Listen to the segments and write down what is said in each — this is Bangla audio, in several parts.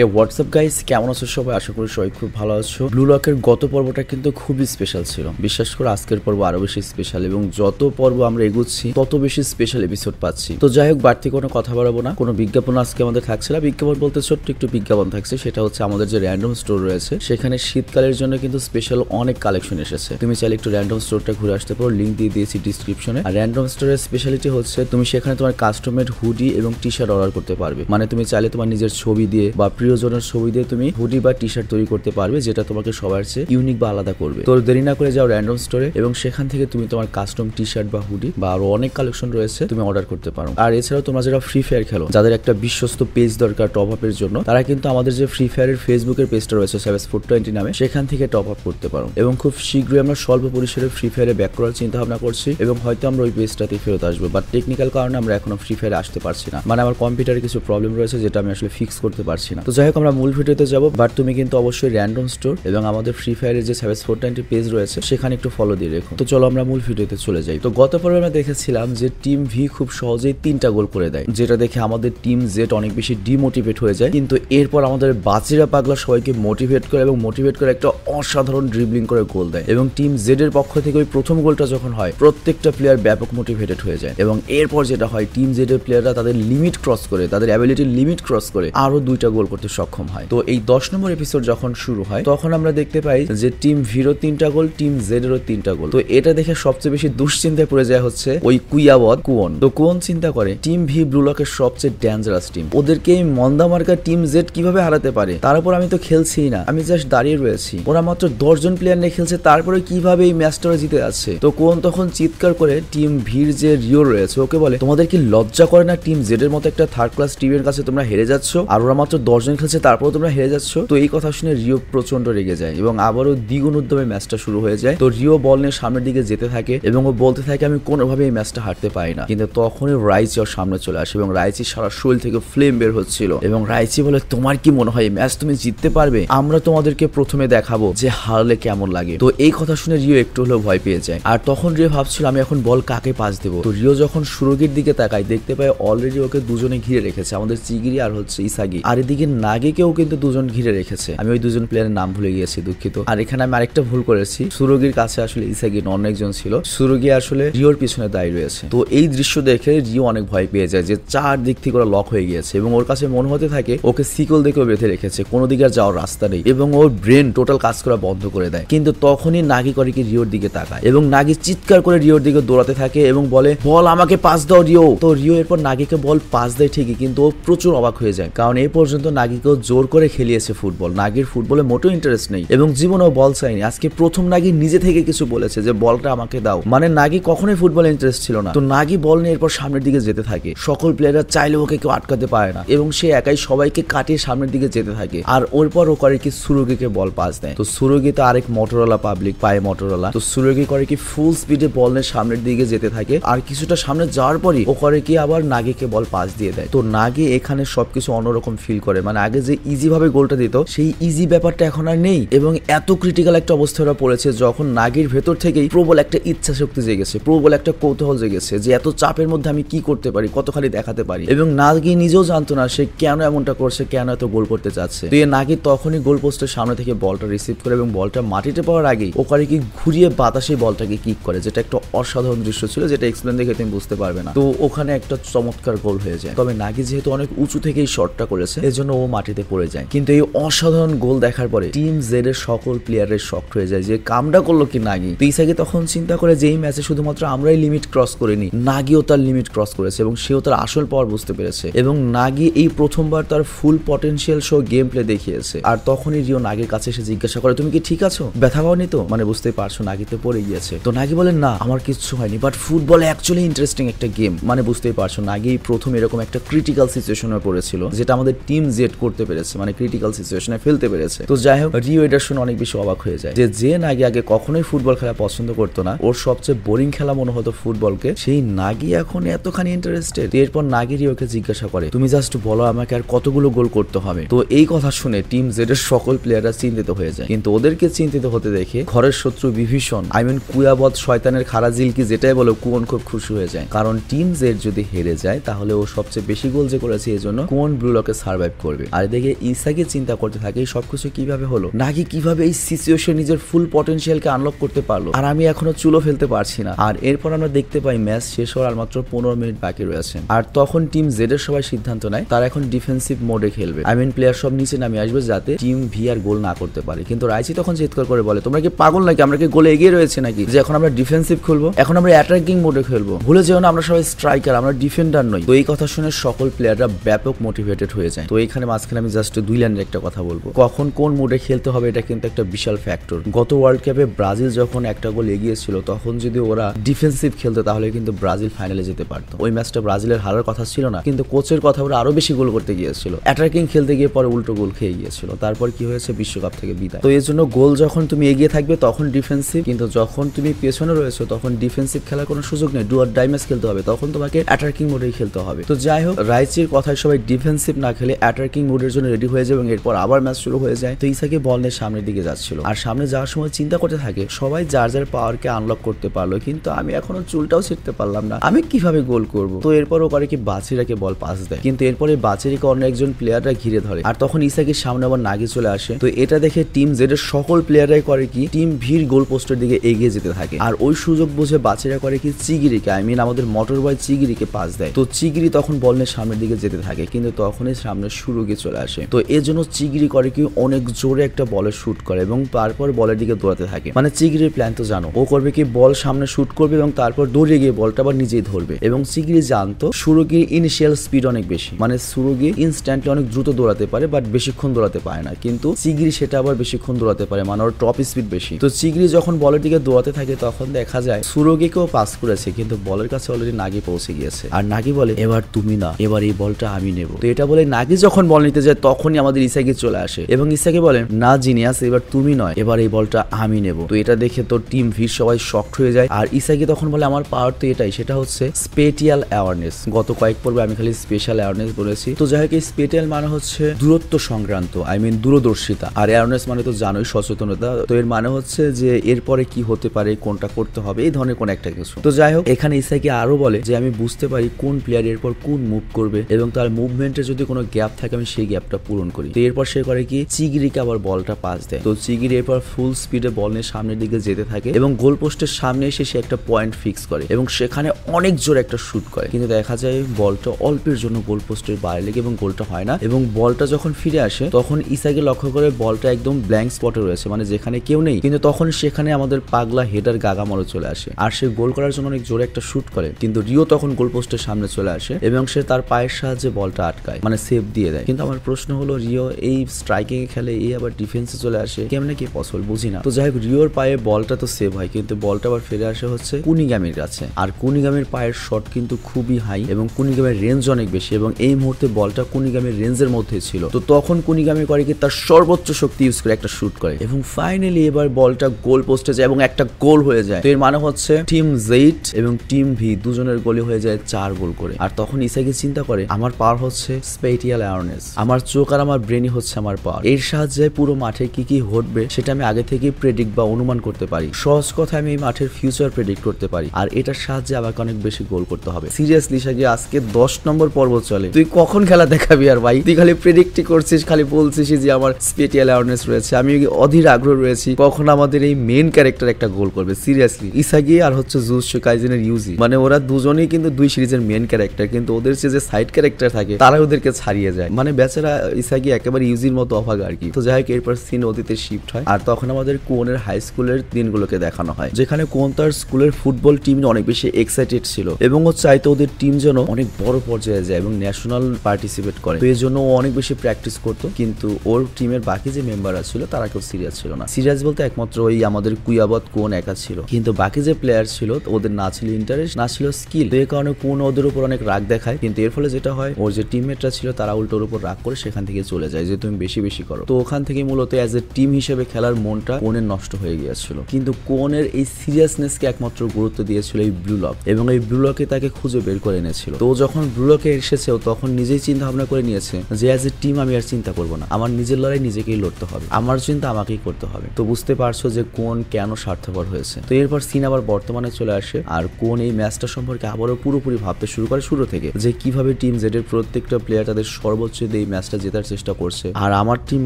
এ হোয়াটসঅ্যাপ গাইস কেমন আছো সবাই আশা করি সবাই খুব ভালো আছো ব্লু লকের গত পর্বটা কিন্তু খুবই স্পেশাল ছিল বিশ্বাস করে আজকের পর্ব আরো বেশি স্পেশাল এবং যত পর্ব আমরা এগুচ্ছি তত বেশি স্পেশাল এপিসোড পাচ্ছি তো যাই হোক বাড়তি কোনো কথা বাড়াবো না কোনো বিজ্ঞাপন আজকে আমাদের থাকছে না বিজ্ঞাপন বলতে ছোট্ট একটু বিজ্ঞাপন থাকছে সেটা হচ্ছে আমাদের যে র্যান্ডম স্টোর রয়েছে সেখানে শীতকালের জন্য কিন্তু স্পেশাল অনেক কালেকশন এসেছে তুমি চাইলে একটু র্যান্ডম স্টোরটা ঘুরে আসতে পারো লিঙ্ক দিয়ে দিয়েছি ডিসক্রিপশনে আর র্যান্ডম স্টোরের স্পেশালিটি হচ্ছে তুমি সেখানে তোমার কাস্টমেড হুডি এবং টি শার্ট অর্ডার করতে পারবে মানে তুমি চাইলে তোমার নিজের ছবি দিয়ে বা প্রিয়জনের ছবি দিয়ে তুমি হুডি বা টি শার্ট তৈরি করতে পারবে যেটা তোমাকে সবার চেয়ে ইউনিক বা আলাদা করবে তো দেরি না করে যাও র্যান্ডম স্টোরে এবং সেখান থেকে তুমি তোমার কাস্টম টি শার্ট বা হুডি বা আরো অনেক কালেকশন রয়েছে তুমি অর্ডার করতে পারো আর এছাড়াও তোমরা যারা ফ্রি ফায়ার খেলো যাদের একটা বিশ্বস্ত পেজ দরকার টপ আপের জন্য তারা কিন্তু আমাদের যে ফ্রি ফায়ারের ফেসবুকের পেজটা রয়েছে সেভেস ফোর টোয়েন্টি নামে সেখান থেকে টপ আপ করতে পারো এবং খুব শীঘ্রই আমরা স্বল্প পরিসরে ফ্রি ফায়ারে ব্যাক করার চিন্তা ভাবনা করছি এবং হয়তো আমরা ওই পেজটাতে ফেরত আসবো বা টেকনিক্যাল কারণে আমরা এখনো ফ্রি ফায়ারে আসতে পারছি না মানে আমার কম্পিউটারে কিছু প্রবলেম রয়েছে যেটা আমি আসলে ফিক্স করতে পারছি না তো যাই হোক আমরা মূল ভিডিওতে যাব বাট তুমি কিন্তু অবশ্যই র্যান্ডম স্টোর এবং আমাদের ফ্রি ফায়ারের যে সার্ভিস ফোর নাইনটি পেজ রয়েছে সেখানে একটু ফলো দিয়ে রেখো তো চলো আমরা মূল ভিডিওতে চলে যাই তো গত পর্বে আমরা দেখেছিলাম যে টিম ভি খুব সহজেই তিনটা গোল করে দেয় যেটা দেখে আমাদের টিম জেট অনেক বেশি ডিমোটিভেট হয়ে যায় কিন্তু এরপর আমাদের বাজিরা পাগলা সবাইকে মোটিভেট করে এবং মোটিভেট করে একটা অসাধারণ ড্রিবলিং করে গোল দেয় এবং টিম জেড এর পক্ষ থেকে ওই প্রথম গোলটা যখন হয় প্রত্যেকটা প্লেয়ার ব্যাপক মোটিভেটেড হয়ে যায় এবং এরপর যেটা হয় টিম জেড এর প্লেয়াররা তাদের লিমিট ক্রস করে তাদের অ্যাবিলিটির লিমিট ক্রস করে আরো দুইটা গোল করতে সক্ষম হয় তো এই দশ নম্বর এপিসোড যখন শুরু হয় তখন আমরা দেখতে পাই যে টিম ভিরো তিনটা গোল টিম জেড এরও তিনটা গোল তো এটা দেখে সবচেয়ে বেশি দুশ্চিন্তায় পড়ে যায় হচ্ছে ওই কুইয়াবদ কুয়ন তো কুয়ন চিন্তা করে টিম ভি ব্লুলকের সবচেয়ে ডেঞ্জারাস টিম ওদেরকে এই মন্দা মার্কা টিম জেড কিভাবে হারাতে পারে তার উপর আমি তো খেলছি না আমি জাস্ট দাঁড়িয়ে রয়েছি ওরা মাত্র দশজন প্লেয়ার নিয়ে খেলছে তারপরে কিভাবে এই ম্যাচটা জিতে যাচ্ছে তো কোন তখন চিৎকার করে টিম ভির যে রিও রয়েছে ওকে বলে তোমাদের কি লজ্জা করে না টিম জেড এর মতো একটা থার্ড ক্লাস টিমের কাছে তোমরা হেরে যাচ্ছ আর ওরা মাত্র দশ দশজন খেলছে তারপর তোমরা হেরে যাচ্ছ তো এই কথা শুনে রিও প্রচন্ড রেগে যায় এবং আবারও দ্বিগুণ উদ্যমে ম্যাচটা শুরু হয়ে যায় তো রিও বল নিয়ে সামনের দিকে যেতে থাকে এবং ও বলতে থাকে আমি কোনোভাবে এই ম্যাচটা হারতে পারি না কিন্তু তখনই রাইচি ওর সামনে চলে আসে এবং রাইচি সারা শরীর থেকে ফ্লেম বের হচ্ছিল এবং রাইচি বলে তোমার কি মনে হয় ম্যাচ তুমি জিততে পারবে আমরা তোমাদেরকে প্রথমে দেখাবো যে হারলে কেমন লাগে তো এই কথা শুনে রিও একটু হলেও ভয় পেয়ে যায় আর তখন রিও ভাবছিল আমি এখন বল কাকে পাস দেবো তো রিও যখন সুরগির দিকে তাকায় দেখতে পায় অলরেডি ওকে দুজনে ঘিরে রেখেছে আমাদের চিগিরি আর হচ্ছে ইসাগি আর এদিকে নাগিকেও কিন্তু দুজন ঘিরে রেখেছে আমি ওই দুজন প্লেয়ারের নাম ভুলে গিয়েছি দুঃখিত আর এখানে আমি আরেকটা ভুল করেছি সুরগির কাছে আসলে ইসাগিন অনেকজন ছিল সুরগি আসলে রিওর পিছনে দায়ী রয়েছে তো এই দৃশ্য দেখে রিও অনেক ভয় পেয়ে যায় যে চার দিক থেকে ওরা লক হয়ে গিয়েছে এবং ওর কাছে মনে হতে থাকে ওকে সিকল দেখেও বেঁধে রেখেছে কোনো দিকে আর যাওয়ার রাস্তা নেই এবং ওর ব্রেন টোটাল কাজ করা বন্ধ করে দেয় কিন্তু তখনই নাগি করে কি রিওর দিকে তাকায় এবং নাগি চিৎকার করে রিওর দিকে দৌড়াতে থাকে এবং বলে বল আমাকে পাস দাও রিও তো রিও এরপর নাগিকে বল পাস দেয় ঠিকই কিন্তু ও প্রচুর অবাক হয়ে যায় কারণ এই পর্যন্ত নাগি নাগিকেও জোর করে খেলিয়েছে ফুটবল নাগির ফুটবলে মোটেও ইন্টারেস্ট নেই এবং জীবনেও বল চাইনি আজকে প্রথম নাগি নিজে থেকে কিছু বলেছে যে বলটা আমাকে দাও মানে নাগি কখনোই ফুটবল ইন্টারেস্ট ছিল না তো নাগি বল নিয়ে এরপর সামনের দিকে যেতে থাকে সকল প্লেয়াররা চাইলে ওকে কেউ আটকাতে পারে না এবং সে একাই সবাইকে কাটিয়ে সামনের দিকে যেতে থাকে আর ওরপর ও করে কি সুরগিকে বল পাস দেয় তো সুরগি তো আরেক মটোরোলা পাবলিক পায়ে মটোরোলা তো সুরগি করে কি ফুল স্পিডে বল নিয়ে সামনের দিকে যেতে থাকে আর কিছুটা সামনে যাওয়ার পরই ও করে কি আবার নাগিকে বল পাস দিয়ে দেয় তো নাগি এখানে সবকিছু অন্যরকম ফিল করে মানে মানে আগে যে ইজিভাবে গোলটা দিত সেই ইজি ব্যাপারটা এখন আর নেই এবং এত ক্রিটিক্যাল একটা অবস্থা ওরা পড়েছে যখন নাগির ভেতর থেকেই প্রবল একটা ইচ্ছা শক্তি জেগেছে প্রবল একটা কৌতূহল জেগেছে যে এত চাপের মধ্যে আমি কি করতে পারি কতখানি দেখাতে পারি এবং নাগি নিজেও জানতো না সে কেন এমনটা করছে কেন এত গোল করতে চাচ্ছে দিয়ে নাগি তখনই গোল পোস্টের সামনে থেকে বলটা রিসিভ করে এবং বলটা মাটিতে পাওয়ার আগেই ওখানে কি ঘুরিয়ে বাতাসে বলটাকে কিক করে যেটা একটা অসাধারণ দৃশ্য ছিল যেটা এক্সপ্লেন দেখে তুমি বুঝতে পারবে না তো ওখানে একটা চমৎকার গোল হয়ে যায় তবে নাগি যেহেতু অনেক উঁচু থেকেই শটটা করেছে এজন্য ও মাটিতে পড়ে যায় কিন্তু এই অসাধারণ গোল দেখার পরে টিম জেড এর সকল প্লেয়ারের শখ হয়ে যায় যে কামটা করলো কি নাগি তো ইসাকে তখন চিন্তা করে যে এই ম্যাচে শুধুমাত্র আমরাই লিমিট ক্রস করিনি নাগিও তার লিমিট ক্রস করেছে এবং সেও তার আসল পাওয়ার বুঝতে পেরেছে এবং নাগি এই প্রথমবার তার full potential show gameplay দেখিয়েছে আর তখনই রিও নাগির কাছে এসে জিজ্ঞাসা করে তুমি কি ঠিক আছো ব্যথা পাওনি তো মানে বুঝতে পারছো নাগিতে পড়ে গিয়েছে তো নাগি বলেন না আমার কিছু হয়নি বাট ফুটবল অ্যাকচুয়ালি ইন্টারেস্টিং একটা গেম মানে বুঝতেই পারছো নাগি প্রথম এরকম একটা ক্রিটিক্যাল সিচুয়েশনে পড়েছিল যেটা আমাদের টিম জেড করতে পেরেছে মানে ক্রিটিক্যাল সিচুয়েশনে ফেলতে পেরেছে তো যাই হোক রিও এটা শুনে অনেক বেশি অবাক হয়ে যায় যে যে নাগি আগে কখনোই ফুটবল খেলা পছন্দ করতো না ওর সবচেয়ে বোরিং খেলা মনে হতো ফুটবলকে সেই নাগি এখন এতখানি ইন্টারেস্টেড এরপর নাগি রিওকে জিজ্ঞাসা করে তুমি জাস্ট বলো আমাকে আর কতগুলো গোল করতে হবে তো এই কথা শুনে টিম জেড এর সকল প্লেয়াররা চিন্তিত হয়ে যায় কিন্তু ওদেরকে চিন্তিত হতে দেখে ঘরের শত্রু বিভীষণ আই মিন কুয়াবত শয়তানের খারাজিল কি যেটাই বলো কুয়ন খুব খুশি হয়ে যায় কারণ টিম জেড যদি হেরে যায় তাহলে ও সবচেয়ে বেশি গোল যে করেছে এই জন্য কোন ব্লু লকে সার্ভাইভ করবে আর এদিকে ইসাকে চিন্তা করতে থাকে সবকিছু কিভাবে হলো নাকি কিভাবে এই সিচুয়েশন নিজের ফুল পটেনশিয়ালকে আনলক করতে পারলো আর আমি এখনো চুলো ফেলতে পারছি না আর এরপর আমরা দেখতে পাই ম্যাচ শেষ হওয়ার আর মাত্র পনেরো মিনিট বাকি রয়েছে আর তখন টিম জেড এর সবাই সিদ্ধান্ত নেয় তারা এখন ডিফেন্সিভ মোডে খেলবে আই মিন প্লেয়ার সব নিচে নামে আসবে যাতে টিম ভি আর গোল না করতে পারে কিন্তু রাইচি তখন চিৎকার করে বলে তোমরা কি পাগল নাকি আমরা কি গোলে এগিয়ে রয়েছে নাকি যে এখন আমরা ডিফেন্সিভ খেলবো এখন আমরা অ্যাটাকিং মোডে খেলবো ভুলে যেও না আমরা সবাই স্ট্রাইকার আমরা ডিফেন্ডার নই তো এই কথা শুনে সকল প্লেয়াররা ব্যাপক মোটিভেটেড হয়ে যায় তো এখানে মাঝখানে আমি জাস্ট দুই লাইনের একটা কথা বলবো কখন কোন মুডে খেলতে হবে এটা কিন্তু একটা বিশাল ফ্যাক্টর গত ওয়ার্ল্ড কাপে ব্রাজিল যখন একটা গোল এগিয়েছিল তখন যদি ওরা ডিফেন্সিভ খেলতো তাহলে কিন্তু ব্রাজিল ফাইনালে যেতে পারতো ওই ম্যাচটা ব্রাজিলের হারার কথা ছিল না কিন্তু কোচের কথা ওরা আরো বেশি গোল করতে গিয়েছিল অ্যাটাকিং খেলতে গিয়ে পরে উল্টো গোল খেয়ে গিয়েছিল তারপর কি হয়েছে বিশ্বকাপ থেকে বিদায় তো এই জন্য গোল যখন তুমি এগিয়ে থাকবে তখন ডিফেন্সিভ কিন্তু যখন তুমি পেছনে রয়েছো তখন ডিফেন্সিভ খেলার কোনো সুযোগ নেই ডুয়ার ডাইমেস খেলতে হবে তখন তোমাকে অ্যাটাকিং মোডেই খেলতে হবে তো যাই হোক রাইচির কথায় সবাই ডিফেন্সিভ না খেলে অ্যাটাকিং অ্যাটাকিং মোডের জন্য রেডি হয়ে যায় এবং এরপর আবার ম্যাচ শুরু হয়ে যায় তো ইসাকে বল নিয়ে সামনের দিকে যাচ্ছিল আর সামনে যাওয়ার সময় চিন্তা করতে থাকে সবাই যার যার পাওয়ারকে আনলক করতে পারলো কিন্তু আমি এখনো চুলটাও ছিটতে পারলাম না আমি কিভাবে গোল করব তো এরপর করে কি বাছিরাকে বল পাস দেয় কিন্তু এরপরে বাছিরিকে অন্য একজন প্লেয়াররা ঘিরে ধরে আর তখন ইসাকে সামনে আবার নাগে চলে আসে তো এটা দেখে টিম এর সকল প্লেয়াররাই করে কি টিম ভিড় গোল পোস্টের দিকে এগিয়ে যেতে থাকে আর ওই সুযোগ বুঝে বাছিরা করে কি চিগিরিকে আই মিন আমাদের মোটর বয় চিগিরিকে পাস দেয় তো চিগিরি তখন বল নিয়ে সামনের দিকে যেতে থাকে কিন্তু তখনই সামনে শুরু মুরগি চলে আসে তো এর জন্য চিগড়ি করে কি অনেক জোরে একটা বলে শুট করে এবং তারপর বলের দিকে দৌড়াতে থাকে মানে চিগড়ির প্ল্যান তো জানো ও করবে কি বল সামনে শুট করবে এবং তারপর দৌড়ে গিয়ে বলটা আবার নিজেই ধরবে এবং চিগড়ি জানতো সুরগির ইনিশিয়াল স্পিড অনেক বেশি মানে সুরগি ইনস্ট্যান্টলি অনেক দ্রুত দৌড়াতে পারে বাট বেশিক্ষণ দৌড়াতে পারে না কিন্তু চিগড়ি সেটা আবার বেশিক্ষণ দৌড়াতে পারে মানে ওর টপ স্পিড বেশি তো চিগড়ি যখন বলের দিকে দৌড়াতে থাকে তখন দেখা যায় সুরগিকেও পাস করেছে কিন্তু বলের কাছে অলরেডি নাগি পৌঁছে গিয়েছে আর নাগি বলে এবার তুমি না এবার এই বলটা আমি নেব তো এটা বলে নাগি যখন বল বল নিতে যায় তখনই আমাদের ইসাকে চলে আসে এবং ইসাকে বলেন না জিনিয়াস এবার তুমি নয় এবার এই বলটা আমি নেব তো এটা দেখে তোর টিম ভিড় সবাই শক্ট হয়ে যায় আর ইসাকে তখন বলে আমার পাওয়ার তো এটাই সেটা হচ্ছে স্পেটিয়াল অ্যাওয়ারনেস গত কয়েক পর্বে আমি খালি স্পেশাল অ্যাওয়ারনেস বলেছি তো যাই হোক এই স্পেটিয়াল মানে হচ্ছে দূরত্ব সংক্রান্ত আই মিন দূরদর্শিতা আর অ্যাওয়ারনেস মানে তো জানোই সচেতনতা তো এর মানে হচ্ছে যে এরপরে কি হতে পারে কোনটা করতে হবে এই ধরনের কোন একটা কিছু তো যাই হোক এখানে ইসাইকে আরো বলে যে আমি বুঝতে পারি কোন প্লেয়ার এরপর কোন মুভ করবে এবং তার মুভমেন্টে যদি কোনো গ্যাপ থাকে আমি সেই গ্যাপটা পূরণ করি তো এরপর সে করে কি চিগিরিকে আবার বলটা পাস দেয় তো চিগিরি এরপর ফুল স্পিডে বল নিয়ে সামনের দিকে যেতে থাকে এবং গোল পোস্টের সামনে এসে সে একটা পয়েন্ট ফিক্স করে এবং সেখানে অনেক জোরে একটা শুট করে কিন্তু দেখা যায় বলটা অল্পের জন্য গোল পোস্টের বাইরে লেগে এবং গোলটা হয় না এবং বলটা যখন ফিরে আসে তখন ইসাকে লক্ষ্য করে বলটা একদম ব্ল্যাঙ্ক স্পটে রয়েছে মানে যেখানে কেউ নেই কিন্তু তখন সেখানে আমাদের পাগলা হেডার গাগামারো চলে আসে আর সে গোল করার জন্য অনেক জোরে একটা শুট করে কিন্তু রিও তখন গোল পোস্টের সামনে চলে আসে এবং সে তার পায়ের সাহায্যে বলটা আটকায় মানে সেভ দিয়ে দেয় কিন্তু আমার প্রশ্ন হলো রিও এই স্ট্রাইকিং এ খেলে এই আবার ডিফেন্সে চলে আসে কেমন কি পসিবল বুঝি না তো যাই হোক রিওর পায়ে বলটা তো সেভ হয় কিন্তু বলটা আবার ফিরে আসে হচ্ছে কুনিগামের কাছে আর কুনিগামের পায়ের শট কিন্তু খুবই হাই এবং কুনিগামের রেঞ্জ অনেক বেশি এবং এই মুহূর্তে বলটা কুনিগামের রেঞ্জের মধ্যে ছিল তো তখন কুনিগামি করে কি তার সর্বোচ্চ শক্তি ইউজ করে একটা শুট করে এবং ফাইনালি এবার বলটা গোল পোস্টে যায় এবং একটা গোল হয়ে যায় তো এর মানে হচ্ছে টিম জেইট এবং টিম ভি দুজনের গোলে হয়ে যায় চার গোল করে আর তখন ইসাকে চিন্তা করে আমার পার হচ্ছে স্পেটিয়াল অ্যাওয়ারনেস আমার চোখ আর আমার ব্রেনই হচ্ছে আমার পাওয়ার এর সাহায্যে পুরো মাঠে কি কি ঘটবে সেটা আমি আগে থেকে প্রেডিক্ট বা অনুমান করতে পারি সহজ কথা আমি এই মাঠের ফিউচার প্রেডিক্ট করতে পারি আর এটার সাহায্যে আমাকে অনেক বেশি গোল করতে হবে সিরিয়াসলি সাজি আজকে দশ নম্বর পর্ব চলে তুই কখন খেলা দেখাবি আর ভাই তুই খালি প্রেডিক্টই করছিস খালি বলছিস যে আমার স্পেটিয়াল অ্যাওয়ারনেস রয়েছে আমি অধীর আগ্রহ রয়েছি কখন আমাদের এই মেন ক্যারেক্টার একটা গোল করবে সিরিয়াসলি ইসাগি আর হচ্ছে জুসু কাইজিনের ইউজি মানে ওরা দুজনেই কিন্তু দুই সিরিজের মেন ক্যারেক্টার কিন্তু ওদের যে সাইড ক্যারেক্টার থাকে তারা ওদেরকে ছাড়িয়ে যায় মানে বেচারা ইসাগি একেবারে ইউজির মতো অভাগ আর কি তো যাই হোক এরপর সিন অতীতে শিফট হয় আর তখন আমাদের কোনের হাই স্কুলের দিনগুলোকে দেখানো হয় যেখানে কোন তার স্কুলের ফুটবল টিম অনেক বেশি এক্সাইটেড ছিল এবং ও চাইতো ওদের টিম যেন অনেক বড় পর্যায়ে যায় এবং ন্যাশনাল পার্টিসিপেট করে তো এই জন্য ও অনেক বেশি প্র্যাকটিস করতো কিন্তু ওর টিমের বাকি যে মেম্বাররা ছিল তারা কেউ সিরিয়াস ছিল না সিরিয়াস বলতে একমাত্র ওই আমাদের কুয়াবত কোন একা ছিল কিন্তু বাকি যে প্লেয়ার ছিল ওদের না ছিল ইন্টারেস্ট না ছিল স্কিল এই কারণে কোন ওদের উপর অনেক রাগ দেখায় কিন্তু এর ফলে যেটা হয় ওর যে টিমমেটরা ছিল তারা উল্টোর উপর রাগ করে সেখান থেকে চলে যায় যে তুমি বেশি বেশি করো তো ওখান থেকে মূলত অ্যাজ এ টিম হিসেবে খেলার মনটা কোনের নষ্ট হয়ে গিয়েছিল কিন্তু কোনের এই সিরিয়াসনেসকে একমাত্র গুরুত্ব দিয়েছিল এই ব্লুলক এবং এই ব্লুলকে তাকে খুঁজে বের করে এনেছিল তো যখন ব্লুলকে এসেছে তখন নিজেই চিন্তা ভাবনা করে নিয়েছে যে অ্যাজ এ টিম আমি আর চিন্তা করবো না আমার নিজের লড়াই নিজেকেই লড়তে হবে আমার চিন্তা আমাকেই করতে হবে তো বুঝতে পারছো যে কোন কেন স্বার্থপর হয়েছে তো এরপর সিন আবার বর্তমানে চলে আসে আর কোন এই ম্যাচটা সম্পর্কে আবারও পুরোপুরি ভাবতে শুরু করে শুরু থেকে যে কিভাবে টিম জেডের প্রত্যেকটা প্লেয়ার তাদের সর্বোচ্চ ইউনাইটেড এই ম্যাচটা জেতার চেষ্টা করছে আর আমার টিম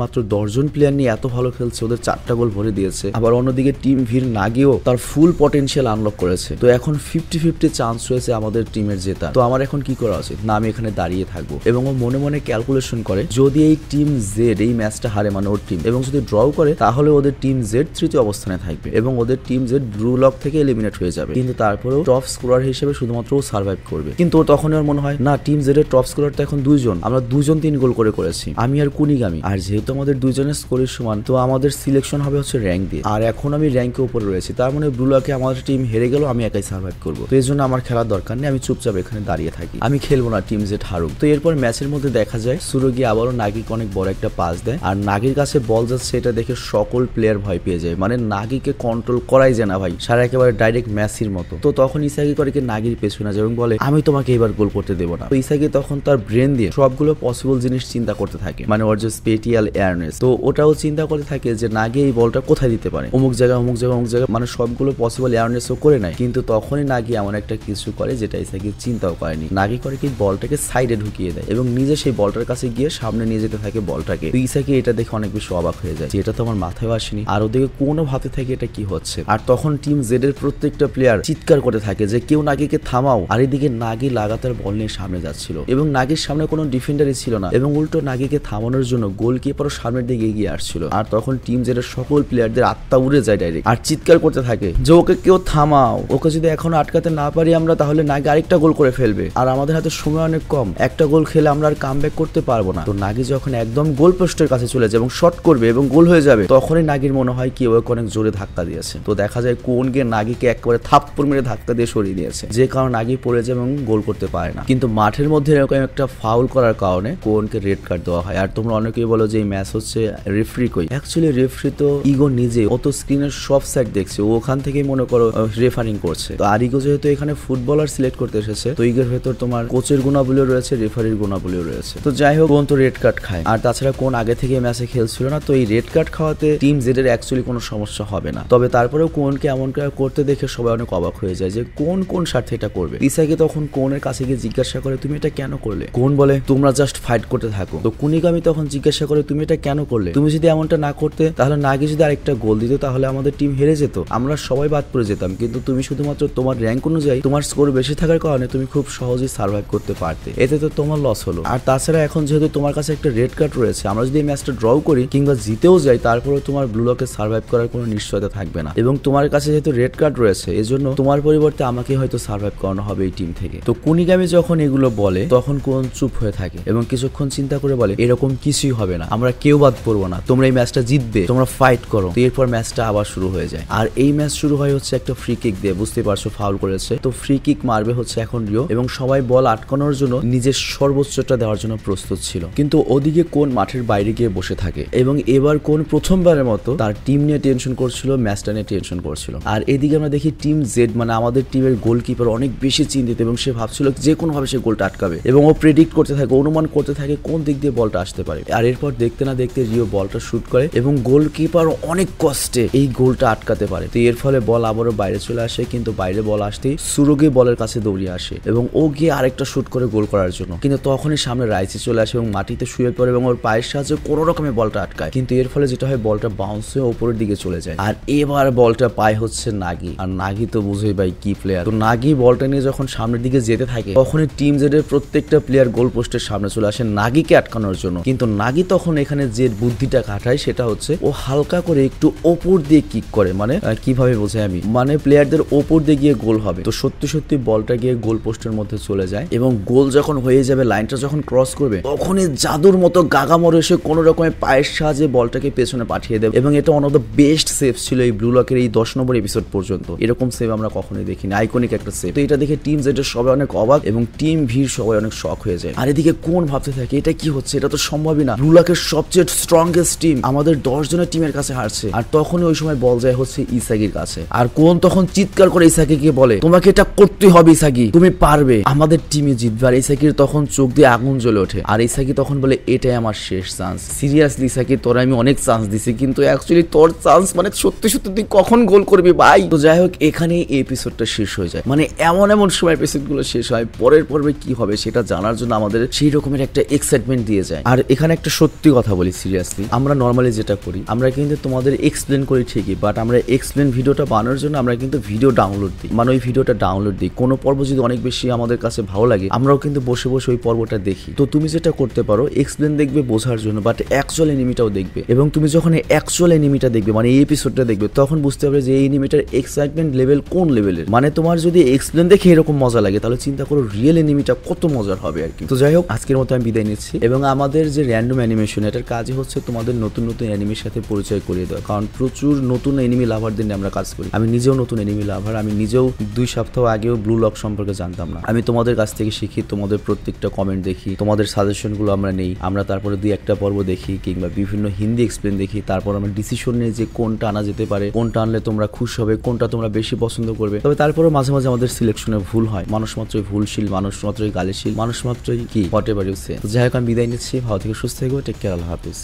মাত্র দশজন প্লেয়ার নিয়ে এত ভালো খেলছে ওদের চারটা গোল ভরে দিয়েছে আবার অন্যদিকে টিম ভিড় না গিয়েও তার ফুল পটেন্সিয়াল আনলক করেছে তো এখন ফিফটি ফিফটি চান্স রয়েছে আমাদের টিমের জেতা তো আমার এখন কি করা উচিত না আমি এখানে দাঁড়িয়ে থাকবো এবং ও মনে মনে ক্যালকুলেশন করে যদি এই টিম জেড এই ম্যাচটা হারে মানে ওর টিম এবং যদি ড্রও করে তাহলে ওদের টিম জেড তৃতীয় অবস্থানে থাকবে এবং ওদের টিম জেড ব্লু লক থেকে এলিমিনেট হয়ে যাবে কিন্তু তারপরেও টপ স্কোরার হিসেবে শুধুমাত্র ও সার্ভাইভ করবে কিন্তু তখন ওর মনে হয় না টিম জেড এর টপ স্কোরার তো এখন দুইজন আমরা দুজন তিন তিন গোল করে করেছি আমি আর কুনিগামি আর যেহেতু আমাদের দুজনের স্কোরের সমান তো আমাদের সিলেকশন হবে হচ্ছে র্যাঙ্ক দিয়ে আর এখন আমি র্যাঙ্কে উপরে রয়েছি তার মানে ব্রুলাকে আমাদের টিম হেরে গেল আমি একাই সার্ভাইভ করবো তো এই জন্য আমার খেলার দরকার নেই আমি চুপচাপ এখানে দাঁড়িয়ে থাকি আমি খেলবো না টিম যে হারুক তো এরপর ম্যাচের মধ্যে দেখা যায় সুরগি আবারও নাগিক অনেক বড় একটা পাস দেয় আর নাগির কাছে বল যাচ্ছে এটা দেখে সকল প্লেয়ার ভয় পেয়ে যায় মানে নাগিকে কন্ট্রোল করাই যায় না ভাই সারা একেবারে ডাইরেক্ট ম্যাসির মতো তো তখন ইসাকি করে নাগির পেছনে যায় এবং বলে আমি তোমাকে এবার গোল করতে দেবো না তো ইসাকি তখন তার ব্রেন দিয়ে সবগুলো পসিবল জিনিস চিন্তা করতে থাকে মানে ওর যে স্পেটিয়াল এয়ারনেস তো ওটাও চিন্তা করতে থাকে যে না গিয়ে এই বলটা কোথায় দিতে পারে অমুক জায়গা অমুক জায়গা অমুক জায়গা মানে সবগুলো পসিবল এয়ারনেস ও করে নেয় কিন্তু তখনই না গিয়ে এমন একটা কিছু করে যেটা ইসাকি চিন্তাও করেনি নাগি করে কি বলটাকে সাইডে ঢুকিয়ে দেয় এবং নিজে সেই বলটার কাছে গিয়ে সামনে নিয়ে যেতে থাকে বলটাকে তো ইসাকি এটা দেখে অনেক বেশি অবাক হয়ে যায় যে এটা তো আমার মাথায় আসেনি আর ওদিকে কোনো ভাবতে থাকে এটা কি হচ্ছে আর তখন টিম জেড এর প্রত্যেকটা প্লেয়ার চিৎকার করে থাকে যে কেউ নাগিকে থামাও আর এদিকে নাগি লাগাতার বল নিয়ে সামনে যাচ্ছিল এবং নাগির সামনে কোনো ডিফেন্ডারই ছিল না এবং উল্টো নাগিকে থামানোর জন্য গোলকিপারও সামনের দিকে এগিয়ে আসছিল আর তখন টিম জেটের সকল প্লেয়ারদের আত্মা উড়ে যায় ডাইরেক্ট আর চিৎকার করতে থাকে যে ওকে কেউ থামাও ওকে যদি এখন আটকাতে না পারি আমরা তাহলে নাগি আরেকটা গোল করে ফেলবে আর আমাদের হাতে সময় অনেক কম একটা গোল খেলে আমরা আর কাম করতে পারবো না তো নাগি যখন একদম গোল পোস্টের কাছে চলে যায় এবং শট করবে এবং গোল হয়ে যাবে তখনই নাগির মনে হয় কি ওকে অনেক জোরে ধাক্কা দিয়েছে তো দেখা যায় কোন গিয়ে নাগিকে একবারে থাপ্পড় মেরে ধাক্কা দিয়ে সরিয়ে দিয়েছে যে কারণে নাগি পড়ে যায় এবং গোল করতে পারে না কিন্তু মাঠের মধ্যে এরকম একটা ফাউল করার কারণে কোন বোনকে রেড কার্ড দেওয়া হয় আর তোমরা অনেকেই বলো যে এই ম্যাচ হচ্ছে রেফরি কই অ্যাকচুয়ালি রেফরি তো ইগো নিজে অত স্ক্রিনের সব সাইড দেখছে ওখান থেকেই মনে করো রেফারিং করছে তো আর ইগো যেহেতু এখানে ফুটবলার সিলেক্ট করতে এসেছে তো ইগোর ভেতর তোমার কোচের গুণাবলীও রয়েছে রেফারির গুণাবলীও রয়েছে তো যাই হোক কোন তো রেড কার্ড খায় আর তাছাড়া কোন আগে থেকে ম্যাচে খেলছিল না তো এই রেড কার্ড খাওয়াতে টিম জেডের অ্যাকচুয়ালি কোনো সমস্যা হবে না তবে তারপরেও কোনকে এমন করতে দেখে সবাই অনেক অবাক হয়ে যায় যে কোন কোন স্বার্থে এটা করবে ইসাকে তখন কোনের কাছে গিয়ে জিজ্ঞাসা করে তুমি এটা কেন করলে কোন বলে তোমরা জাস্ট ফাইট করতে থাকো তো কুনিগামি তখন জিজ্ঞাসা করে তুমি এটা কেন করলে তুমি যদি এমনটা না করতে তাহলে নাগি যদি আরেকটা গোল দিত তাহলে আমাদের টিম হেরে যেত আমরা সবাই বাদ পড়ে যেতাম কিন্তু তুমি শুধুমাত্র তোমার র্যাঙ্ক অনুযায়ী তোমার স্কোর বেশি থাকার কারণে তুমি খুব সহজেই সার্ভাইভ করতে পারতে এতে তো তোমার লস হলো আর তাছাড়া এখন যেহেতু তোমার কাছে একটা রেড কার্ড রয়েছে আমরা যদি এই ম্যাচটা ড্র করি কিংবা জিতেও যাই তারপরে তোমার ব্লু লকে সার্ভাইভ করার কোনো নিশ্চয়তা থাকবে না এবং তোমার কাছে যেহেতু রেড কার্ড রয়েছে এজন্য তোমার পরিবর্তে আমাকে হয়তো সার্ভাইভ করানো হবে এই টিম থেকে তো কুনিগামি যখন এগুলো বলে তখন কোন চুপ হয়ে থাকে এবং কিছুক্ষণ কিছুক্ষণ চিন্তা করে বলে এরকম কিছুই হবে না আমরা কেউ বাদ পড়বো না তোমরা এই ম্যাচটা জিতবে তোমরা ফাইট করো এরপর ম্যাচটা আবার শুরু হয়ে যায় আর এই ম্যাচ শুরু হয় হচ্ছে একটা ফ্রি কিক দিয়ে বুঝতে পারছো ফাউল করেছে তো ফ্রি কিক মারবে হচ্ছে এখন রিও এবং সবাই বল আটকানোর জন্য নিজের সর্বোচ্চটা দেওয়ার জন্য প্রস্তুত ছিল কিন্তু ওদিকে কোন মাঠের বাইরে গিয়ে বসে থাকে এবং এবার কোন প্রথমবারের মতো তার টিম নিয়ে টেনশন করছিল ম্যাচটা নিয়ে টেনশন করছিল আর এদিকে আমরা দেখি টিম জেড মানে আমাদের টিমের গোলকিপার অনেক বেশি চিন্তিত এবং সে ভাবছিল যে কোনোভাবে সে গোলটা আটকাবে এবং ও প্রেডিক্ট করতে থাকে অনুমান করতে থাকে থেকে কোন দিক দিয়ে বলটা আসতে পারে আর এরপর দেখতে না দেখতে রিও বলটা শুট করে এবং গোলকিপার অনেক কষ্টে এই গোলটা আটকাতে পারে তো এর ফলে বল আবারও বাইরে চলে আসে কিন্তু বাইরে বল আসতেই সুরোগে বলের কাছে দৌড়িয়ে আসে এবং ও গিয়ে আরেকটা শুট করে গোল করার জন্য কিন্তু তখনই সামনে রাইসি চলে আসে এবং মাটিতে শুয়ে পড়ে এবং ওর পায়ের সাহায্যে কোনো রকমের বলটা আটকায় কিন্তু এর ফলে যেটা হয় বলটা বাউন্স হয়ে ওপরের দিকে চলে যায় আর এবার বলটা পায় হচ্ছে নাগি আর নাগি তো বুঝেই ভাই কি প্লেয়ার তো নাগি বলটা নিয়ে যখন সামনের দিকে যেতে থাকে তখনই টিম জেডের প্রত্যেকটা প্লেয়ার গোল পোস্টের সামনে চলে আসে নাগিকে আটকানোর জন্য কিন্তু নাগি তখন এখানে যে বুদ্ধিটা কাটায় সেটা হচ্ছে ও হালকা করে একটু ওপর দিয়ে কিক করে মানে কিভাবে বোঝাই আমি মানে প্লেয়ারদের ওপর দিয়ে গিয়ে গোল হবে তো সত্যি সত্যি বলটা গিয়ে গোল পোস্টের মধ্যে চলে যায় এবং গোল যখন হয়ে যাবে লাইনটা যখন ক্রস করবে তখনই জাদুর মতো গাগা মরে এসে কোন রকমের পায়ের সাহায্যে বলটাকে পেছনে পাঠিয়ে দেবে এবং এটা one off the best save ছিল এই ব্লু লকের এই দশ নম্বর এপিসোড পর্যন্ত এরকম সেভ আমরা কখনোই দেখিনি আইকনিক একটা সেভ তো এটা দেখে টিম যেটা সবাই অনেক অবাক এবং টিম ভিড় সবাই অনেক শখ হয়ে যায় আর এদিকে কোন ভাবতে থাকে এটা কি হচ্ছে এটা তো সম্ভবই না রুলাকের সবচেয়ে স্ট্রংগেস্ট টিম আমাদের দশ জনের টিমের কাছে হারছে আর তখনই ওই সময় বল যায় হচ্ছে ইসাগির কাছে আর কোন তখন চিৎকার করে কে বলে তোমাকে এটা করতে হবে ইসাকি তুমি পারবে আমাদের টিমে জিতবে আর ইসাকির তখন চোখ দিয়ে আগুন জ্বলে ওঠে আর ইসাকি তখন বলে এটাই আমার শেষ চান্স সিরিয়াসলি ইসাকি তোর আমি অনেক চান্স দিছি কিন্তু অ্যাকচুয়ালি তোর চান্স মানে সত্যি সত্যি তুই কখন গোল করবি ভাই তো যাই হোক এখানে এই এপিসোডটা শেষ হয়ে যায় মানে এমন এমন সময় এপিসোডগুলো শেষ হয় পরের পর্বে কি হবে সেটা জানার জন্য আমাদের সেই রকমের একটা এক্সাইটমেন্ট দিয়ে যায় আর এখানে একটা সত্যি কথা বলি সিরিয়াসলি আমরা নর্মালি যেটা করি আমরা কিন্তু তোমাদের এক্সপ্লেন করি ঠিকই বাট আমরা এক্সপ্লেন ভিডিওটা বানানোর জন্য আমরা কিন্তু ভিডিও ডাউনলোড দিই মানে ওই ভিডিওটা ডাউনলোড দিই কোনো পর্ব যদি অনেক বেশি আমাদের কাছে ভালো লাগে আমরাও কিন্তু বসে বসে ওই পর্বটা দেখি তো তুমি যেটা করতে পারো এক্সপ্লেন দেখবে বোঝার জন্য বাট অ্যাকচুয়াল এনিমিটাও দেখবে এবং তুমি যখন অ্যাকচুয়াল এনিমিটা দেখবে মানে এই এপিসোডটা দেখবে তখন বুঝতে পারবে যে এই এনিমিটার এক্সাইটমেন্ট লেভেল কোন লেভেলের মানে তোমার যদি এক্সপ্লেন দেখে এরকম মজা লাগে তাহলে চিন্তা করো রিয়েল এনিমিটা কত মজার হবে আর কি তো যাই হোক আজকের মতো আমি বিদায় এনেছি এবং আমাদের যে র্যান্ডম অ্যানিমেশন এটার কাজই হচ্ছে তোমাদের নতুন নতুন অ্যানিমির সাথে পরিচয় করিয়ে দেওয়া কারণ প্রচুর নতুন এনিমি লাভারদের নিয়ে আমরা কাজ করি আমি নিজেও নতুন এনিমি লাভার আমি নিজেও দুই সপ্তাহ আগেও ব্লু লক সম্পর্কে জানতাম না আমি তোমাদের কাছ থেকে শিখি তোমাদের প্রত্যেকটা কমেন্ট দেখি তোমাদের সাজেশনগুলো আমরা নেই আমরা তারপরে দুই একটা পর্ব দেখি কিংবা বিভিন্ন হিন্দি এক্সপ্লেন দেখি তারপর আমরা ডিসিশন নিয়ে যে কোনটা আনা যেতে পারে কোনটা আনলে তোমরা খুশ হবে কোনটা তোমরা বেশি পছন্দ করবে তবে তারপরে মাঝে মাঝে আমাদের সিলেকশনে ভুল হয় মানুষ মাত্রই ভুলশীল মানুষ মাত্রই গালিশীল মানুষ মাত্রই কি হোয়াট এভার ইউ সে যাই হোক আমি বিদায় নিচ্ছি ভালো থেকে সুস্থ থেকো টেক কেয়ার আল্লাহ হাফিজ